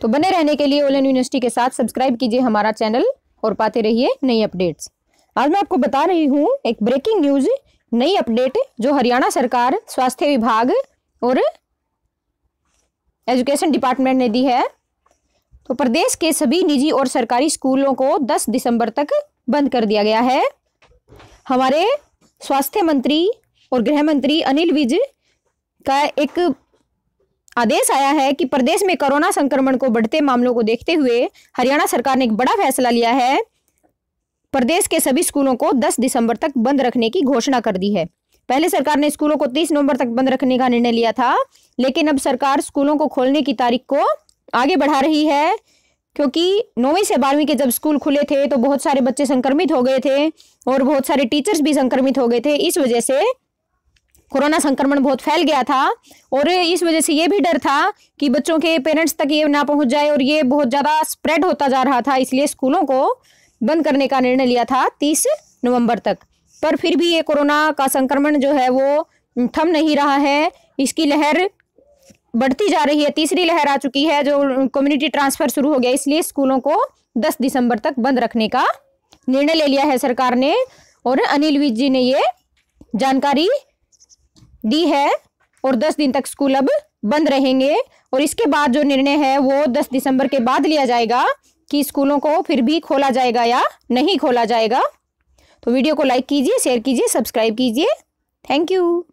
तो बने रहने के लिए ओलन यूनिवर्सिटी के साथ सब्सक्राइब कीजिए हमारा चैनल और पाते रहिए नई अपडेट्स आज मैं आपको बता रही हूँ एक ब्रेकिंग न्यूज नई अपडेट जो हरियाणा सरकार स्वास्थ्य विभाग और एजुकेशन डिपार्टमेंट ने दी है तो प्रदेश के सभी निजी और सरकारी स्कूलों को 10 दिसंबर तक बंद कर दिया गया है हमारे स्वास्थ्य मंत्री और गृह मंत्री अनिल विज का एक आदेश आया है कि प्रदेश में कोरोना संक्रमण को बढ़ते मामलों को देखते हुए हरियाणा सरकार ने एक बड़ा फैसला लिया है प्रदेश के सभी स्कूलों को 10 दिसंबर तक बंद रखने की घोषणा कर दी है पहले सरकार ने स्कूलों को 30 नवंबर तक बंद रखने का निर्णय लिया था लेकिन अब सरकार स्कूलों को खोलने की तारीख को आगे बढ़ा रही है क्योंकि नौवीं से बारहवीं के जब स्कूल खुले थे तो बहुत सारे बच्चे संक्रमित हो गए थे और बहुत सारे टीचर्स भी संक्रमित हो गए थे इस वजह से कोरोना संक्रमण बहुत फैल गया था और इस वजह से ये भी डर था कि बच्चों के पेरेंट्स तक ये ना पहुंच जाए और ये बहुत ज़्यादा स्प्रेड होता जा रहा था इसलिए स्कूलों को बंद करने का निर्णय लिया था तीस नवम्बर तक पर फिर भी ये कोरोना का संक्रमण जो है वो थम नहीं रहा है इसकी लहर बढ़ती जा रही है तीसरी लहर आ चुकी है जो कम्युनिटी ट्रांसफर शुरू हो गया इसलिए स्कूलों को 10 दिसंबर तक बंद रखने का निर्णय ले लिया है सरकार ने और अनिल विज जी ने ये जानकारी दी है और दस दिन तक स्कूल अब बंद रहेंगे और इसके बाद जो निर्णय है वो दस दिसंबर के बाद लिया जाएगा कि स्कूलों को फिर भी खोला जाएगा या नहीं खोला जाएगा तो वीडियो को लाइक कीजिए शेयर कीजिए सब्सक्राइब कीजिए थैंक यू